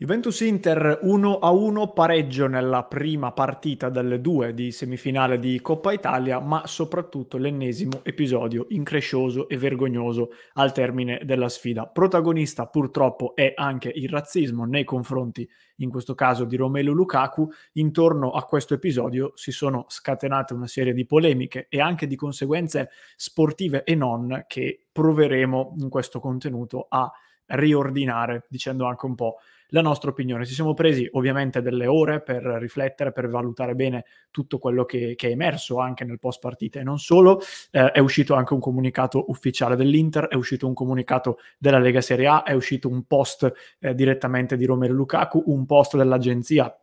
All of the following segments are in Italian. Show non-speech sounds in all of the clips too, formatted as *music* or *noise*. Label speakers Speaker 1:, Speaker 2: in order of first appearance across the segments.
Speaker 1: Juventus Inter 1-1 pareggio nella prima partita delle due di semifinale di Coppa Italia, ma soprattutto l'ennesimo episodio increscioso e vergognoso al termine della sfida. Protagonista purtroppo è anche il razzismo nei confronti, in questo caso, di Romelu Lukaku. Intorno a questo episodio si sono scatenate una serie di polemiche e anche di conseguenze sportive e non che proveremo in questo contenuto a riordinare, dicendo anche un po' la nostra opinione. Ci siamo presi ovviamente delle ore per riflettere, per valutare bene tutto quello che, che è emerso anche nel post partita e non solo. Eh, è uscito anche un comunicato ufficiale dell'Inter, è uscito un comunicato della Lega Serie A, è uscito un post eh, direttamente di Romero Lukaku, un post dell'agenzia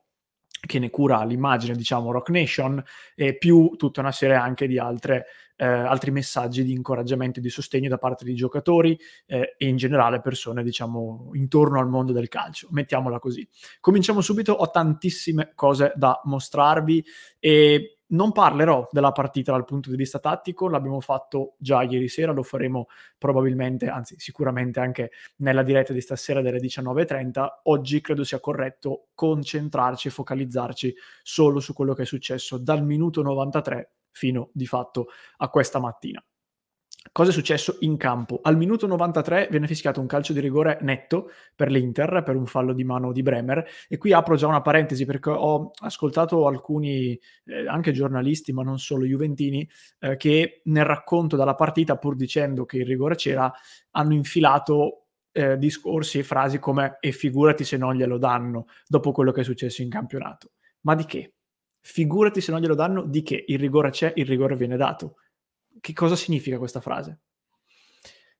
Speaker 1: che ne cura l'immagine, diciamo, Rock Nation, e più tutta una serie anche di altre eh, altri messaggi di incoraggiamento e di sostegno da parte di giocatori eh, e in generale persone, diciamo, intorno al mondo del calcio. Mettiamola così. Cominciamo subito, ho tantissime cose da mostrarvi e non parlerò della partita dal punto di vista tattico, l'abbiamo fatto già ieri sera, lo faremo probabilmente, anzi sicuramente anche nella diretta di stasera delle 19.30. Oggi credo sia corretto concentrarci e focalizzarci solo su quello che è successo dal minuto 93 fino di fatto a questa mattina. Cosa è successo in campo? Al minuto 93 viene fischiato un calcio di rigore netto per l'Inter, per un fallo di mano di Bremer. E qui apro già una parentesi perché ho ascoltato alcuni, eh, anche giornalisti, ma non solo juventini, eh, che nel racconto della partita, pur dicendo che il rigore c'era, hanno infilato eh, discorsi e frasi come e figurati se non glielo danno dopo quello che è successo in campionato. Ma di che? figurati se non glielo danno di che il rigore c'è, il rigore viene dato. Che cosa significa questa frase?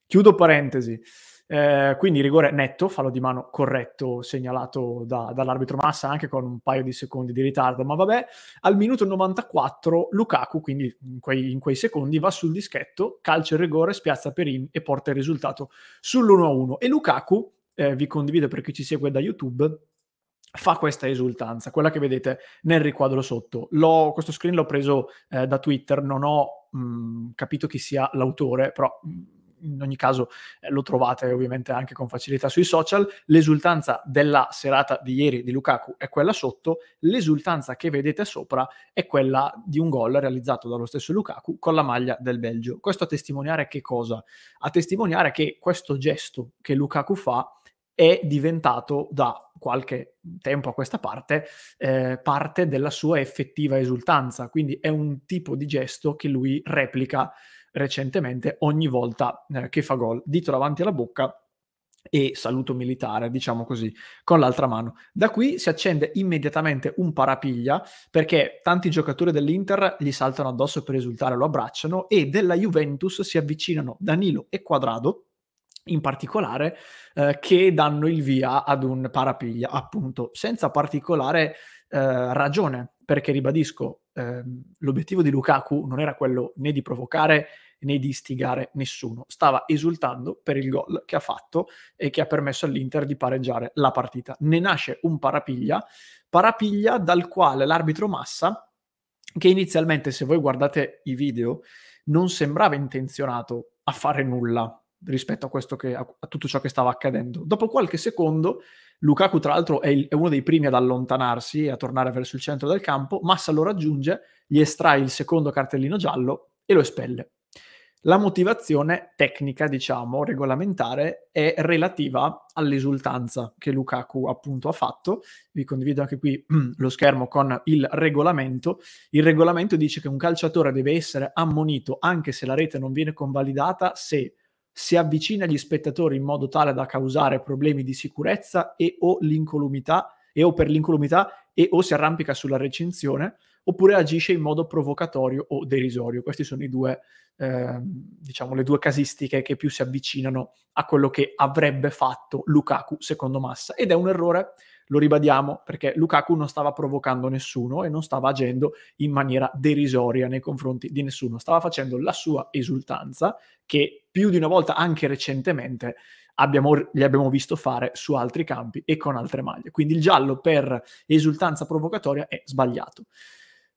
Speaker 1: Chiudo parentesi. Eh, quindi rigore netto, fallo di mano corretto segnalato da, dall'arbitro Massa anche con un paio di secondi di ritardo, ma vabbè, al minuto 94 Lukaku, quindi in quei, in quei secondi, va sul dischetto, calcia il rigore, spiazza Perin e porta il risultato sull'1-1. E Lukaku, eh, vi condivido per chi ci segue da YouTube, fa questa esultanza, quella che vedete nel riquadro sotto. L'ho, questo screen l'ho preso eh, da Twitter, non ho mh, capito chi sia l'autore, però in ogni caso eh, lo trovate ovviamente anche con facilità sui social. L'esultanza della serata di ieri di Lukaku è quella sotto, l'esultanza che vedete sopra è quella di un gol realizzato dallo stesso Lukaku con la maglia del Belgio. Questo a testimoniare che cosa? A testimoniare che questo gesto che Lukaku fa è diventato da qualche tempo a questa parte eh, parte della sua effettiva esultanza, quindi è un tipo di gesto che lui replica recentemente ogni volta eh, che fa gol, dito davanti alla bocca e saluto militare, diciamo così, con l'altra mano. Da qui si accende immediatamente un parapiglia perché tanti giocatori dell'Inter gli saltano addosso per esultare, lo abbracciano e della Juventus si avvicinano Danilo e Quadrado in particolare eh, che danno il via ad un parapiglia, appunto, senza particolare eh, ragione, perché ribadisco, ehm, l'obiettivo di Lukaku non era quello né di provocare né di istigare nessuno, stava esultando per il gol che ha fatto e che ha permesso all'Inter di pareggiare la partita. Ne nasce un parapiglia, parapiglia dal quale l'arbitro Massa, che inizialmente se voi guardate i video non sembrava intenzionato a fare nulla rispetto a, che, a, a, tutto ciò che stava accadendo. Dopo qualche secondo, Lukaku, tra l'altro, è, il, è, uno dei primi ad allontanarsi e a tornare verso il centro del campo. Massa lo raggiunge, gli estrae il secondo cartellino giallo e lo espelle. La motivazione tecnica, diciamo, regolamentare è relativa all'esultanza che Lukaku appunto ha fatto. Vi condivido anche qui *clears throat* lo schermo con il regolamento. Il regolamento dice che un calciatore deve essere ammonito anche se la rete non viene convalidata se si avvicina agli spettatori in modo tale da causare problemi di sicurezza e o l'incolumità e o per l'incolumità e o si arrampica sulla recinzione oppure agisce in modo provocatorio o derisorio. Queste sono due, eh, diciamo, le due casistiche che più si avvicinano a quello che avrebbe fatto Lukaku secondo Massa ed è un errore lo ribadiamo perché Lukaku non stava provocando nessuno e non stava agendo in maniera derisoria nei confronti di nessuno, stava facendo la sua esultanza che più di una volta anche recentemente abbiamo, gli abbiamo visto fare su altri campi e con altre maglie. Quindi il giallo per esultanza provocatoria è sbagliato.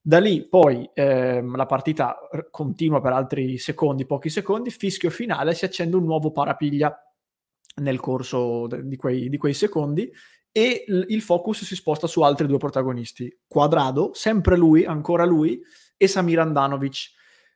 Speaker 1: Da lì poi ehm, la partita continua per altri secondi, pochi secondi, fischio finale, si accende un nuovo parapiglia nel corso de- di, quei, di quei secondi e l- il focus si sposta su altri due protagonisti, Quadrado, sempre lui, ancora lui, e Samir Andanovic.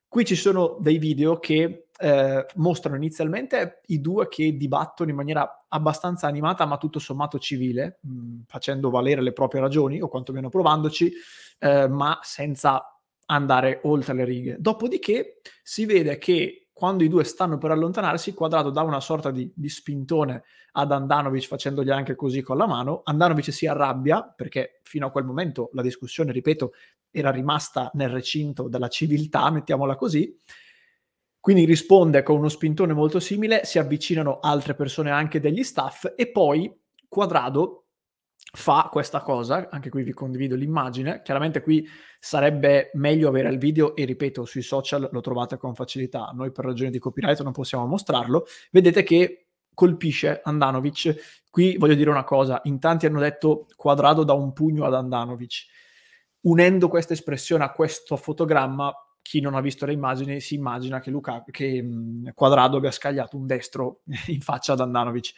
Speaker 1: Qui ci sono dei video che eh, mostrano inizialmente i due che dibattono in maniera abbastanza animata, ma tutto sommato civile, mh, mm, facendo valere le proprie ragioni, o quantomeno provandoci, eh, ma senza andare oltre le righe. Dopodiché si vede che quando i due stanno per allontanarsi, Quadrato dà una sorta di, di, spintone ad Andanovic facendogli anche così con la mano, Andanovic si arrabbia perché fino a quel momento la discussione, ripeto, era rimasta nel recinto della civiltà, mettiamola così, quindi risponde con uno spintone molto simile, si avvicinano altre persone anche degli staff e poi Quadrado fa questa cosa, anche qui vi condivido l'immagine, chiaramente qui sarebbe meglio avere il video e ripeto sui social lo trovate con facilità, noi per ragioni di copyright non possiamo mostrarlo, vedete che colpisce Andanovic, qui voglio dire una cosa, in tanti hanno detto quadrado da un pugno ad Andanovic, unendo questa espressione a questo fotogramma chi non ha visto le immagini si immagina che, Luca, che Quadrado abbia scagliato un destro *laughs* in faccia ad Andanovic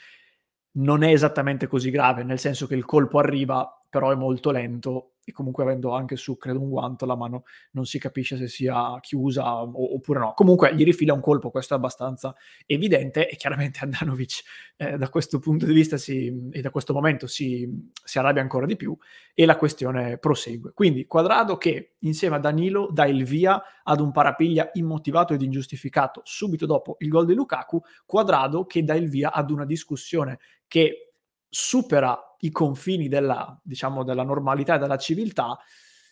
Speaker 1: non è esattamente così grave, nel senso che il colpo arriva, però è molto lento e comunque avendo anche su, credo, un guanto, la mano non si capisce se sia chiusa o, oppure no. Comunque gli rifila un colpo, questo è abbastanza evidente e chiaramente *laughs* Andanovic eh, da questo punto di vista si, e da questo momento si, si arrabbia ancora di più e la questione prosegue. Quindi Quadrado che insieme a Danilo dà il via ad un parapiglia immotivato ed ingiustificato subito dopo il gol di Lukaku, Quadrado che dà il via ad una discussione che supera i confini della, diciamo, della normalità e della civiltà,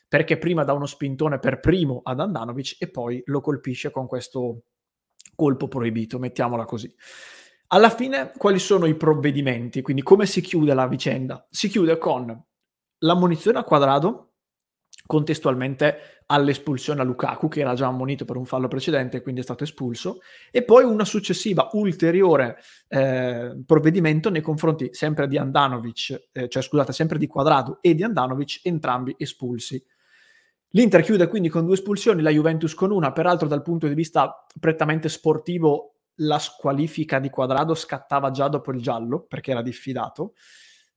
Speaker 1: perché prima dà uno spintone per primo ad Andanovic e poi lo colpisce con questo colpo proibito, mettiamola così. Alla fine, quali sono i provvedimenti? Quindi come si chiude la vicenda? Si chiude con l'ammonizione a quadrado, contestualmente all'espulsione a Lukaku, che era già ammonito per un fallo precedente e quindi è stato espulso, e poi una successiva ulteriore eh, provvedimento nei confronti sempre di Andanovic, eh, cioè scusate, sempre di Quadrado e di Andanovic, entrambi espulsi. L'Inter chiude quindi con due espulsioni, la Juventus con una, peraltro dal punto di vista prettamente sportivo la squalifica di Quadrado scattava già dopo il giallo, perché era diffidato,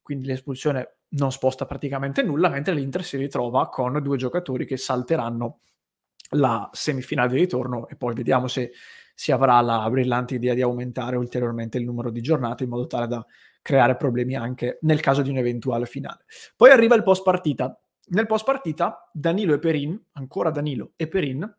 Speaker 1: quindi l'espulsione non sposta praticamente nulla, mentre l'Inter si ritrova con due giocatori che salteranno la semifinale di ritorno e poi vediamo se si avrà la brillante idea di aumentare ulteriormente il numero di giornate in modo tale da creare problemi anche nel caso di un'eventuale finale. Poi arriva il post partita. Nel post partita Danilo e Perin, ancora Danilo e Perin,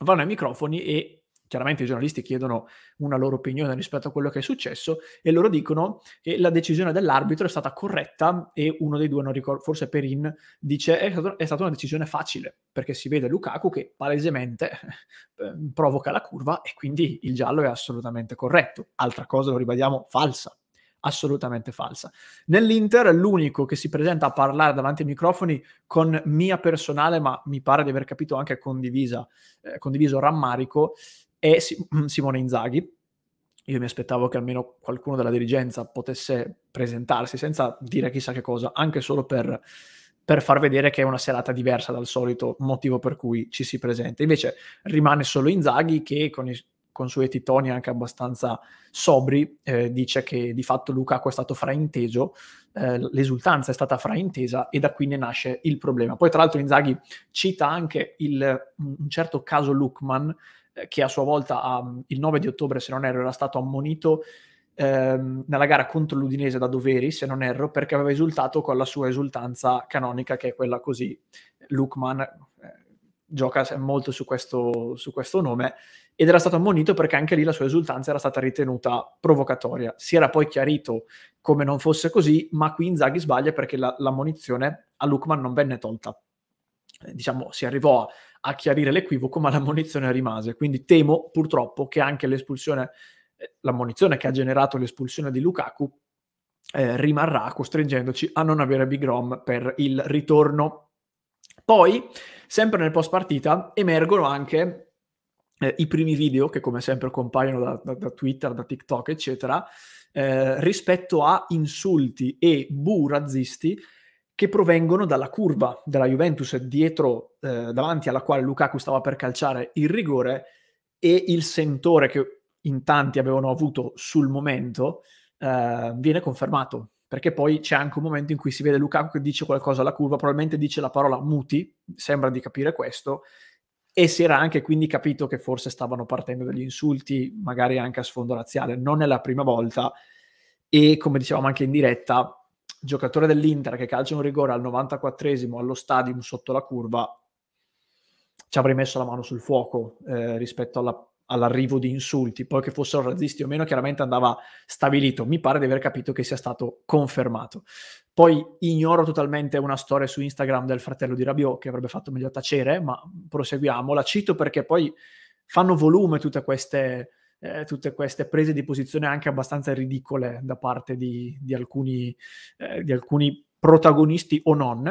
Speaker 1: vanno ai microfoni e Chiaramente i giornalisti chiedono una loro opinione rispetto a quello che è successo e loro dicono che la decisione dell'arbitro è stata corretta e uno dei due, non ricordo, forse Perin, dice è, stato, è stata una decisione facile perché si vede Lukaku che palesemente *laughs* eh, provoca la curva e quindi il giallo è assolutamente corretto. Altra cosa, lo ribadiamo, falsa assolutamente falsa. Nell'Inter l'unico che si presenta a parlare davanti ai microfoni con mia personale, ma mi pare di aver capito anche condivisa, eh, condiviso rammarico, e *clears throat* Simone Inzaghi. Io mi aspettavo che almeno qualcuno della dirigenza potesse presentarsi senza dire chissà che cosa, anche solo per, per far vedere che è una serata diversa dal solito motivo per cui ci si presenta. Invece rimane solo Inzaghi che con i consueti toni anche abbastanza sobri, eh, dice che di fatto Lukaku è stato frainteso, eh, l'esultanza è stata fraintesa e da qui ne nasce il problema. Poi tra l'altro Inzaghi cita anche il, un certo caso Lukman eh, che a sua volta a, mm, il 9 di ottobre, se non erro, era stato ammonito ehm, nella gara contro l'Udinese da doveri, se non erro, perché aveva esultato con la sua esultanza canonica, che è quella così. Lukman eh, gioca molto su questo, su questo nome ed era stato ammonito perché anche lì la sua esultanza era stata ritenuta provocatoria. Si era poi chiarito come non fosse così, ma qui Inzaghi sbaglia perché la, l'ammonizione a Lukman non venne tolta. Eh, diciamo, si arrivò a a chiarire l'equivoco, ma l'ammonizione rimase. Quindi temo purtroppo che anche l'espulsione, eh, l'ammonizione che ha generato l'espulsione di Lukaku eh, rimarrà costringendoci a non avere Big Rom per il ritorno. Poi, sempre nel post partita, emergono anche eh, i primi video che come sempre compaiono da, da, da Twitter, da TikTok, eccetera, eh, rispetto a insulti e bu razzisti che provengono dalla curva della Juventus dietro, eh, davanti alla quale Lukaku stava per calciare il rigore e il sentore che in tanti avevano avuto sul momento eh, viene confermato perché poi c'è anche un momento in cui si vede Lukaku che dice qualcosa alla curva, probabilmente dice la parola muti, sembra di capire questo, e si era anche quindi capito che forse stavano partendo degli insulti, magari anche a sfondo razziale, non è la prima volta, e come dicevamo anche in diretta, giocatore dell'Inter che calcia un rigore al 94esimo allo stadium sotto la curva, ci avrei messo la mano sul fuoco eh, rispetto alla, all'arrivo di insulti, poi che fossero razzisti o meno, chiaramente andava stabilito. Mi pare di aver capito che sia stato confermato. Poi ignoro totalmente una storia su Instagram del fratello di Rabiot che avrebbe fatto meglio a tacere, ma proseguiamo. La cito perché poi fanno volume tutte queste eh, tutte queste prese di posizione anche abbastanza ridicole da parte di, di, alcuni, eh, di alcuni, protagonisti o non.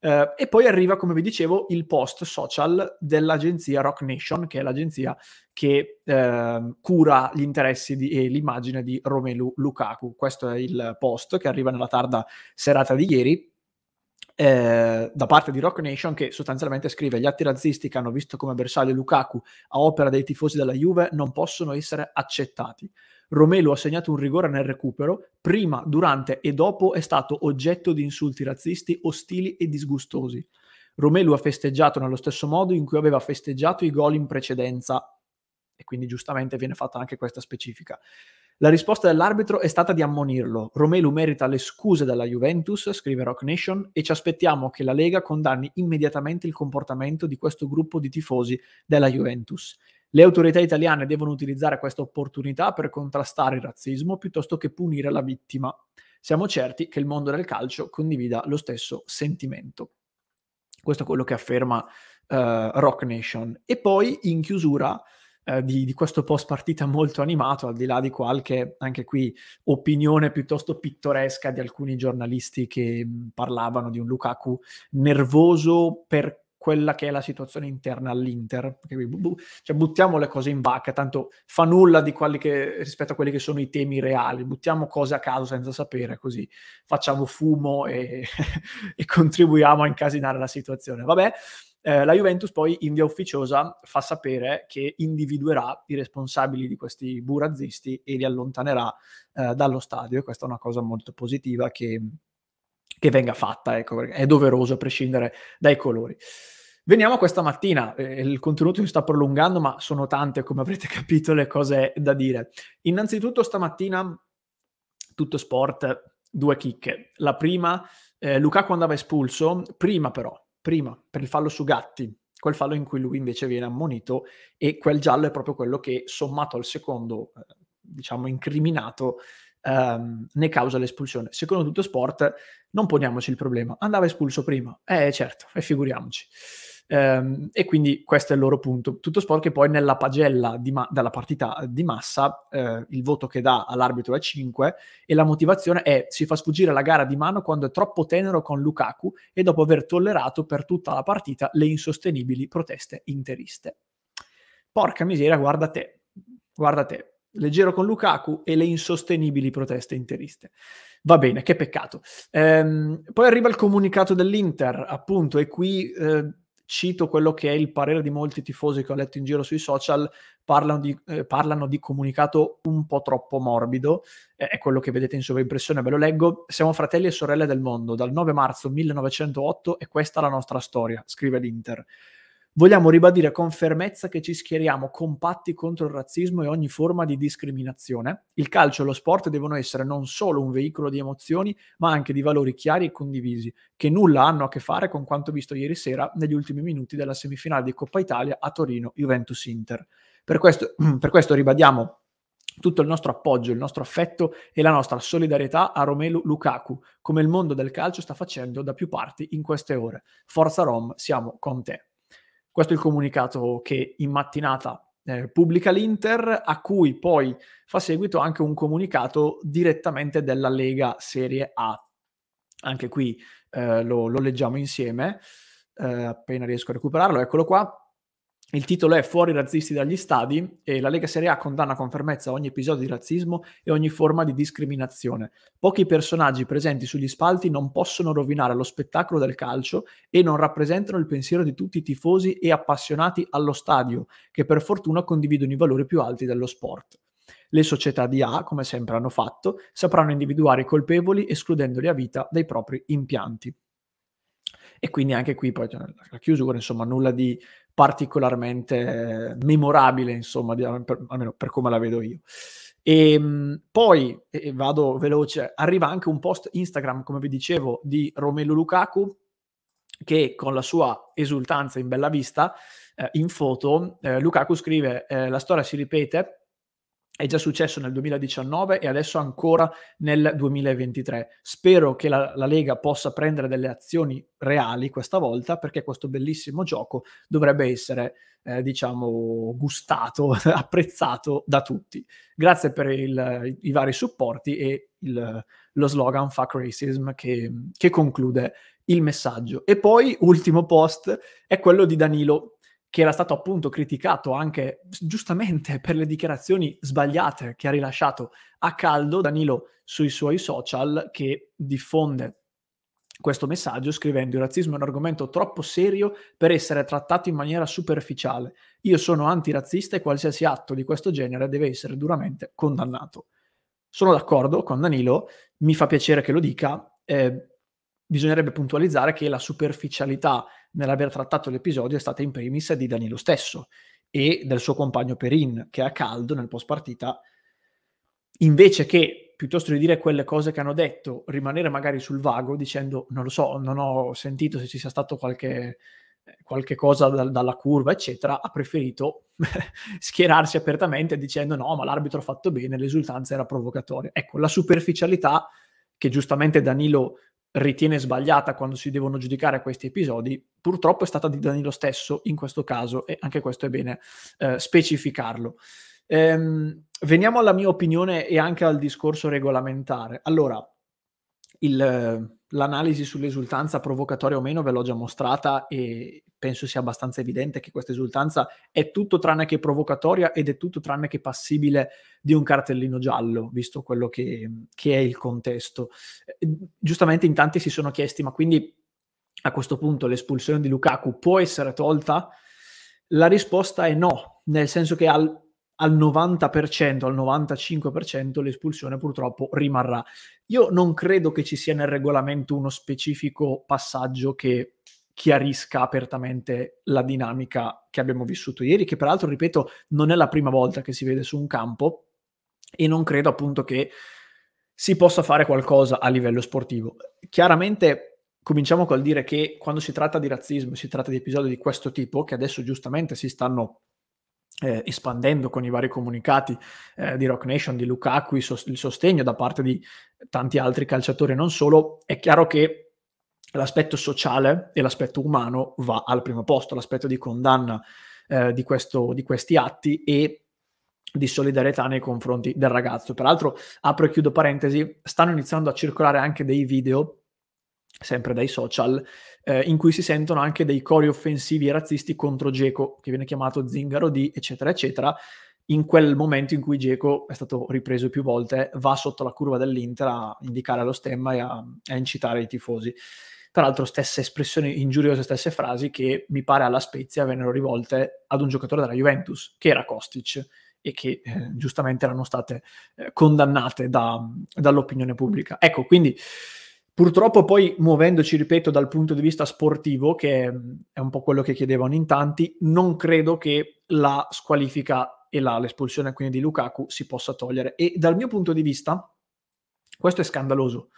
Speaker 1: Uh, e poi arriva, come vi dicevo, il post social dell'agenzia Rock Nation, che è l'agenzia che uh, cura gli interessi di, e l'immagine di Romelu Lukaku. Questo è il post che arriva nella tarda serata di ieri eh, da parte di Rock Nation che sostanzialmente scrive gli atti razzisti che hanno visto come bersaglio Lukaku a opera dei tifosi della Juve non possono essere accettati. Romelu ha segnato un rigore nel recupero, prima, durante e dopo è stato oggetto di insulti razzisti, ostili e disgustosi. Romelu ha festeggiato nello stesso modo in cui aveva festeggiato i gol in precedenza e quindi giustamente viene fatta anche questa specifica. La risposta dell'arbitro è stata di ammonirlo. Romelu merita le scuse dalla Juventus, scrive Rock Nation, e ci aspettiamo che la Lega condanni immediatamente il comportamento di questo gruppo di tifosi della Juventus. Le autorità italiane devono utilizzare questa opportunità per contrastare il razzismo piuttosto che punire la vittima. Siamo certi che il mondo del calcio condivida lo stesso sentimento. Questo è quello che afferma uh, Rock Nation. E poi, in chiusura, eh, di, di, questo post partita molto animato, al di là di qualche, anche qui, opinione piuttosto pittoresca di alcuni giornalisti che mm, parlavano di un Lukaku nervoso per quella che è la situazione interna all'Inter. cioè, buttiamo le cose in vacca, tanto fa nulla di quelli che, rispetto a quelli che sono i temi reali, buttiamo cose a caso senza sapere, così facciamo fumo e, *laughs* e contribuiamo a incasinare la situazione. Vabbè, eh, la Juventus poi in via ufficiosa fa sapere che individuerà i responsabili di questi burazzisti e li allontanerà eh, dallo stadio e questa è una cosa molto positiva che, che venga fatta, ecco, è doveroso a prescindere dai colori. Veniamo a questa mattina, eh, il contenuto si sta prolungando, ma sono tante, come avrete *laughs* capito, le cose da dire. Innanzitutto stamattina, tutto sport, due chicche. La prima, eh, Lukaku andava espulso, prima però prima per il fallo su Gatti, quel fallo in cui lui invece viene ammonito e quel giallo è proprio quello che sommato al secondo, eh, diciamo, incriminato ehm, ne causa l'espulsione. Secondo tutto sport non poniamoci il problema, andava espulso prima, eh certo, e figuriamoci. Ehm, e quindi questo è il loro punto. Tutto sport che poi nella pagella ma- dalla partita di massa eh, il voto che dà all'arbitro è 5 e la motivazione è si fa sfuggire la gara di mano quando è troppo tenero con Lukaku e dopo aver tollerato per tutta la partita le insostenibili proteste interiste. Porca miseria, guarda te, guarda te, leggero con Lukaku e le insostenibili proteste interiste. Va bene, che peccato. Ehm, poi arriva il comunicato dell'Inter, appunto, e qui eh, cito quello che è il parere di molti tifosi che ho letto in giro sui social, parlano di, eh, parlano di comunicato un po' troppo morbido, eh, è quello che vedete in sovraimpressione, ve lo leggo. Siamo fratelli e sorelle del mondo, dal 9 marzo 1908 e questa è la nostra storia, scrive l'Inter. Vogliamo ribadire con fermezza che ci schieriamo compatti contro il razzismo e ogni forma di discriminazione. Il calcio e lo sport devono essere non solo un veicolo di emozioni, ma anche di valori chiari e condivisi, che nulla hanno a che fare con quanto visto ieri sera negli ultimi minuti della semifinale di Coppa Italia a Torino Juventus Inter. Per questo, *clears throat* per questo ribadiamo tutto il nostro appoggio, il nostro affetto e la nostra solidarietà a Romelu Lukaku, come il mondo del calcio sta facendo da più parti in queste ore. Forza Rom, siamo con te. Questo è il comunicato che in mattinata eh, pubblica l'Inter, a cui poi fa seguito anche un comunicato direttamente della Lega Serie A. Anche qui eh, lo, lo, leggiamo insieme, eh, appena riesco a recuperarlo, eccolo qua. Il titolo è Fuori razzisti dagli stadi e la Lega Serie A condanna con fermezza ogni episodio di razzismo e ogni forma di discriminazione. Pochi personaggi presenti sugli spalti non possono rovinare lo spettacolo del calcio e non rappresentano il pensiero di tutti i tifosi e appassionati allo stadio, che per fortuna condividono i valori più alti dello sport. Le società di A, come sempre hanno fatto, sapranno individuare i colpevoli escludendoli a vita dai propri impianti. E quindi anche qui poi cioè, la chiusura, insomma, nulla di particolarmente eh, memorabile, insomma, di, per, almeno per come la vedo io. Ehm, e poi, e vado veloce, arriva anche un post Instagram, come vi dicevo, di Romelu Lukaku, che con la sua esultanza in bella vista, eh, in foto, eh, Lukaku scrive eh, la storia si ripete, è già successo nel 2019 e adesso ancora nel 2023. Spero che la, la, Lega possa prendere delle azioni reali questa volta perché questo bellissimo gioco dovrebbe essere, eh, diciamo, gustato, *laughs* apprezzato da tutti. Grazie per il, i, i, vari supporti e il, lo slogan Fuck Racism che, che conclude il messaggio. E poi, ultimo post, è quello di Danilo che era stato appunto criticato anche giustamente per le dichiarazioni sbagliate che ha rilasciato a caldo Danilo sui suoi social che diffonde questo messaggio scrivendo il razzismo è un argomento troppo serio per essere trattato in maniera superficiale. Io sono antirazzista e qualsiasi atto di questo genere deve essere duramente condannato. Sono d'accordo con Danilo, mi fa piacere che lo dica, eh, bisognerebbe puntualizzare che la superficialità nell'aver trattato l'episodio è stata in primis di Danilo stesso e del suo compagno Perin, che a caldo nel post partita, invece che piuttosto di dire quelle cose che hanno detto, rimanere magari sul vago dicendo non lo so, non ho sentito se ci sia stato qualche, qualche cosa da, dalla curva, eccetera, ha preferito *laughs* schierarsi apertamente dicendo no, ma l'arbitro ha fatto bene, l'esultanza era provocatoria. Ecco, la superficialità che giustamente Danilo ritiene sbagliata quando si devono giudicare questi episodi, purtroppo è stata di Danilo stesso in questo caso e anche questo è bene eh, specificarlo. Ehm, veniamo alla mia opinione e anche al discorso regolamentare. Allora, il, l'analisi sull'esultanza provocatoria o meno ve l'ho già mostrata e penso sia abbastanza evidente che questa esultanza è tutto tranne che provocatoria ed è tutto tranne che passibile di un cartellino giallo, visto quello che, che è il contesto. Eh, giustamente in tanti si sono chiesti, ma quindi a questo punto l'espulsione di Lukaku può essere tolta? La risposta è no, nel senso che al al 90%, al 95% l'espulsione purtroppo rimarrà. Io non credo che ci sia nel regolamento uno specifico passaggio che chiarisca apertamente la dinamica che abbiamo vissuto ieri, che peraltro, ripeto, non è la prima volta che si vede su un campo e non credo appunto che si possa fare qualcosa a livello sportivo. Chiaramente cominciamo col dire che quando si tratta di razzismo, si tratta di episodi di questo tipo, che adesso giustamente si stanno eh, espandendo con i vari comunicati eh, di Rock Nation, di Lukaku, il, sost- il sostegno da parte di tanti altri calciatori e non solo, è chiaro che l'aspetto sociale e l'aspetto umano va al primo posto, l'aspetto di condanna eh, di, questo, di, questi atti e di solidarietà nei confronti del ragazzo. Peraltro, apro e chiudo parentesi, stanno iniziando a circolare anche dei video sempre dai social, eh, in cui si sentono anche dei cori offensivi e razzisti contro Geco, che viene chiamato Zingaro di, eccetera, eccetera, in quel momento in cui Geco, è stato ripreso più volte, va sotto la curva dell'Inter a indicare lo stemma e a, a incitare i tifosi. Tra l'altro stesse espressioni ingiuriose, stesse frasi che mi pare alla Spezia vennero rivolte ad un giocatore della Juventus, che era Kostic, e che eh, giustamente erano state eh, condannate da, dall'opinione pubblica. Ecco, quindi Purtroppo poi muovendoci, ripeto, dal punto di vista sportivo, che è un po' quello che chiedevano in tanti, non credo che la squalifica e la, l'espulsione quindi di Lukaku si possa togliere. E dal mio punto di vista, questo è scandaloso,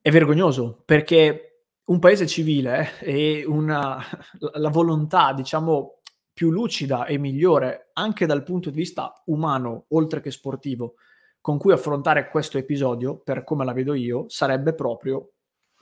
Speaker 1: è vergognoso, perché un paese civile eh, e una, la volontà, diciamo, più lucida e migliore anche dal punto di vista umano, oltre che sportivo, con cui affrontare questo episodio, per come la vedo io, sarebbe proprio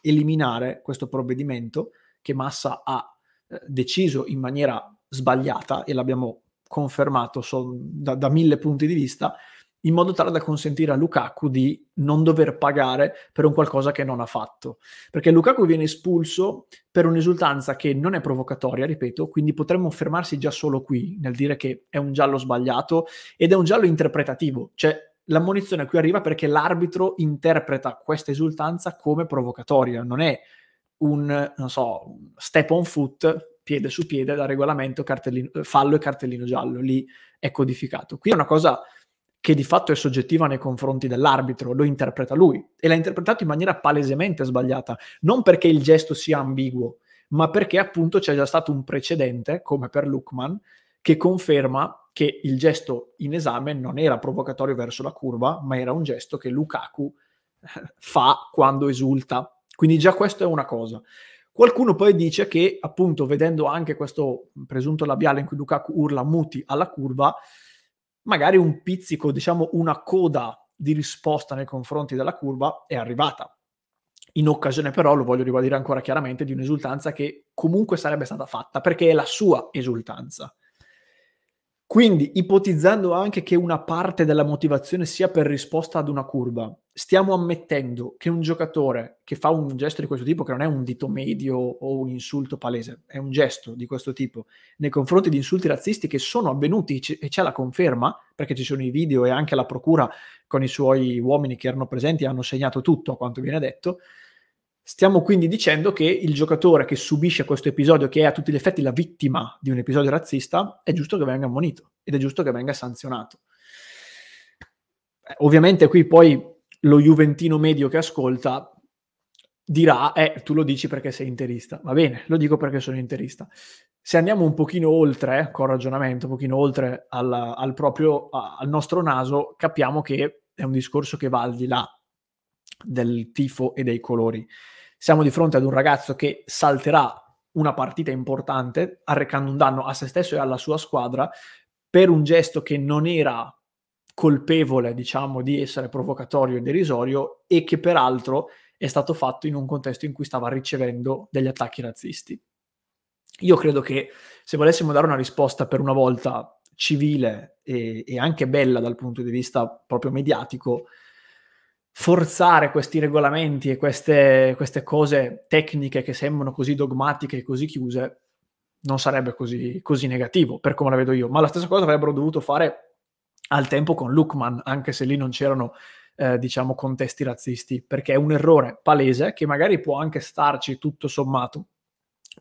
Speaker 1: eliminare questo provvedimento che Massa ha eh, deciso in maniera sbagliata, e l'abbiamo confermato so, da, da mille punti di vista, in modo tale da consentire a Lukaku di non dover pagare per un qualcosa che non ha fatto. Perché Lukaku viene espulso per un'esultanza che non è provocatoria, ripeto, quindi potremmo fermarsi già solo qui nel dire che è un giallo sbagliato ed è un giallo interpretativo, cioè l'ammonizione qui arriva perché l'arbitro interpreta questa esultanza come provocatoria, non è un, non so, un step on foot, piede su piede da regolamento, fallo e cartellino giallo, lì è codificato. Qui è una cosa che di fatto è soggettiva nei confronti dell'arbitro, lo interpreta lui e l'ha interpretato in maniera palesemente sbagliata, non perché il gesto sia ambiguo, ma perché appunto c'è già stato un precedente, come per Lukman, che conferma che il gesto in esame non era provocatorio verso la curva, ma era un gesto che Lukaku eh, fa quando esulta. Quindi già questo è una cosa. Qualcuno poi dice che, appunto, vedendo anche questo presunto labiale in cui Lukaku urla muti alla curva, magari un pizzico, diciamo una coda di risposta nei confronti della curva è arrivata. In occasione però, lo voglio ribadire ancora chiaramente, di un'esultanza che comunque sarebbe stata fatta, perché è la sua esultanza. Quindi, ipotizzando anche che una parte della motivazione sia per risposta ad una curva, stiamo ammettendo che un giocatore che fa un gesto di questo tipo, che non è un dito medio o un insulto palese, è un gesto di questo tipo, nei confronti di insulti razzisti che sono avvenuti e c'è la conferma, perché ci sono i video e anche la procura con i suoi uomini che erano presenti hanno segnato tutto a quanto viene detto, Stiamo quindi dicendo che il giocatore che subisce questo episodio, che è a tutti gli effetti la vittima di un episodio razzista, è giusto che venga ammonito ed è giusto che venga sanzionato. Eh, ovviamente qui poi lo juventino medio che ascolta dirà, eh, tu lo dici perché sei interista. Va bene, lo dico perché sono interista. Se andiamo un pochino oltre, eh, col ragionamento, un pochino oltre alla, al, proprio, al nostro naso, capiamo che è un discorso che va al di là del tifo e dei colori siamo di fronte ad un ragazzo che salterà una partita importante, arrecando un danno a se stesso e alla sua squadra per un gesto che non era colpevole, diciamo, di essere provocatorio e derisorio e che peraltro è stato fatto in un contesto in cui stava ricevendo degli attacchi razzisti. Io credo che se volessimo dare una risposta per una volta civile e, e anche bella dal punto di vista proprio mediatico, forzare questi regolamenti e queste, queste, cose tecniche che sembrano così dogmatiche e così chiuse non sarebbe così, così, negativo, per come la vedo io. Ma la stessa cosa avrebbero dovuto fare al tempo con Lukman, anche se lì non c'erano, eh, diciamo, contesti razzisti, perché è un errore palese che magari può anche starci tutto sommato,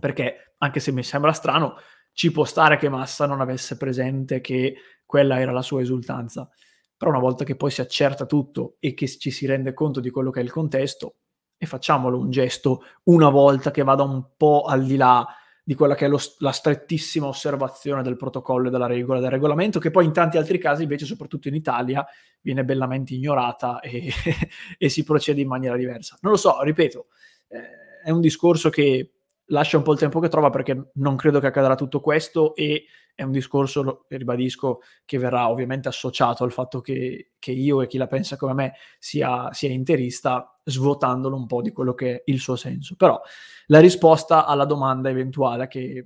Speaker 1: perché anche se mi sembra strano, ci può stare che Massa non avesse presente che quella era la sua esultanza però una volta che poi si accerta tutto e che ci si rende conto di quello che è il contesto, e facciamolo un gesto una volta che vada un po' al di là di quella che è lo, la strettissima osservazione del protocollo e della regola del regolamento, che poi in tanti altri casi, invece, soprattutto in Italia, viene bellamente ignorata e, *laughs* e si procede in maniera diversa. Non lo so, ripeto, eh, è un discorso che lascia un po' il tempo che trova perché non credo che accadrà tutto questo e è un discorso, ribadisco, che verrà ovviamente associato al fatto che, che io e chi la pensa come me sia, sia, interista, svuotandolo un po' di quello che è il suo senso. Però la risposta alla domanda eventuale che,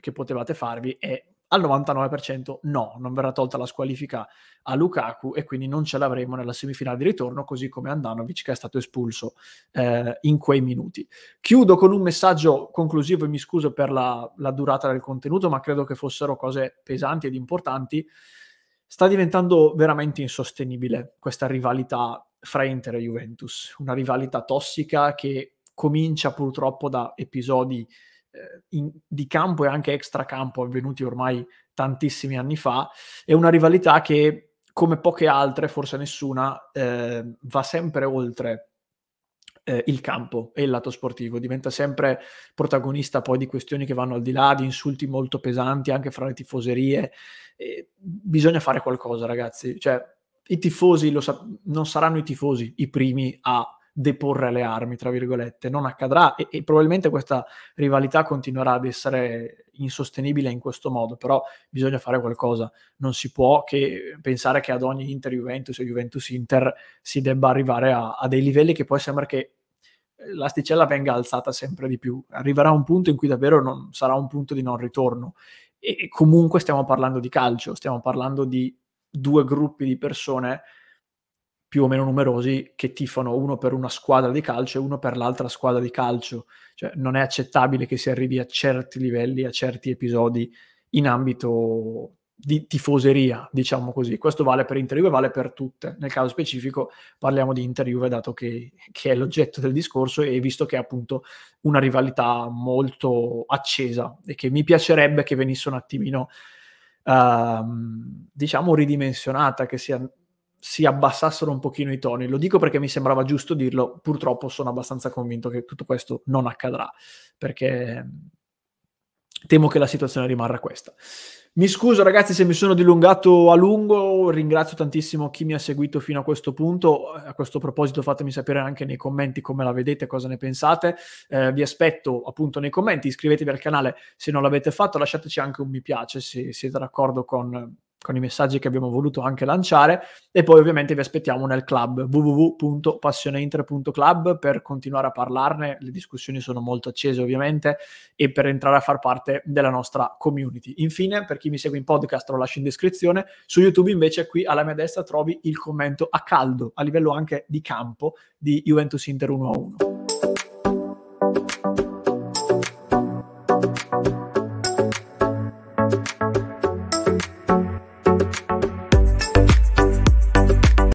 Speaker 1: che potevate farvi è al 99% no, non verrà tolta la squalifica a Lukaku e quindi non ce l'avremo nella semifinale di ritorno, così come Andanovic che è stato espulso eh, in quei minuti. Chiudo con un messaggio conclusivo e mi scuso per la, la durata del contenuto, ma credo che fossero cose pesanti ed importanti. Sta diventando veramente insostenibile questa rivalità fra Inter e Juventus, una rivalità tossica che comincia purtroppo da episodi eh, in, di campo e anche extracampo avvenuti ormai tantissimi anni fa, è una rivalità che, come poche altre, forse nessuna, eh, va sempre oltre eh, il campo e il lato sportivo, diventa sempre protagonista poi di questioni che vanno al di là, di insulti molto pesanti anche fra le tifoserie. Eh, bisogna fare qualcosa, ragazzi. Cioè, i tifosi sa- non saranno i tifosi i primi a deporre le armi, tra virgolette, non accadrà e, e, probabilmente questa rivalità continuerà ad essere insostenibile in questo modo, però bisogna fare qualcosa, non si può che pensare che ad ogni Inter-Juventus o Juventus-Inter si debba arrivare a, a dei livelli che poi sembra che eh, l'asticella venga alzata sempre di più, arriverà un punto in cui davvero non, sarà un punto di non ritorno e, e comunque stiamo parlando di calcio, stiamo parlando di due gruppi di persone più o meno numerosi che tifano uno per una squadra di calcio e uno per l'altra squadra di calcio. Cioè, non è accettabile che si arrivi a certi livelli, a certi episodi in ambito di tifoseria, diciamo così. Questo vale per Inter Juve, vale per tutte. Nel caso specifico parliamo di Inter Juve, dato che, che è l'oggetto del discorso e visto che è appunto una rivalità molto accesa e che mi piacerebbe che venisse un attimino, uh, diciamo, ridimensionata, che sia si abbassassero un pochino i toni. Lo dico perché mi sembrava giusto dirlo, purtroppo sono abbastanza convinto che tutto questo non accadrà, perché mm, temo che la situazione rimarrà questa. Mi scuso ragazzi se mi sono dilungato a lungo, ringrazio tantissimo chi mi ha seguito fino a questo punto, a questo proposito fatemi sapere anche nei commenti come la vedete, cosa ne pensate, eh, vi aspetto appunto nei commenti, iscrivetevi al canale se non l'avete fatto, lasciateci anche un mi piace se siete d'accordo con con i messaggi che abbiamo voluto anche lanciare e poi ovviamente vi aspettiamo nel club www.passioneinter.club per continuare a parlarne, le discussioni sono molto accese ovviamente e per entrare a far parte della nostra community. Infine, per chi mi segue in podcast lo lascio in descrizione, su YouTube invece qui alla mia destra trovi il commento a caldo, a livello anche di campo di Juventus Inter 1 a 1.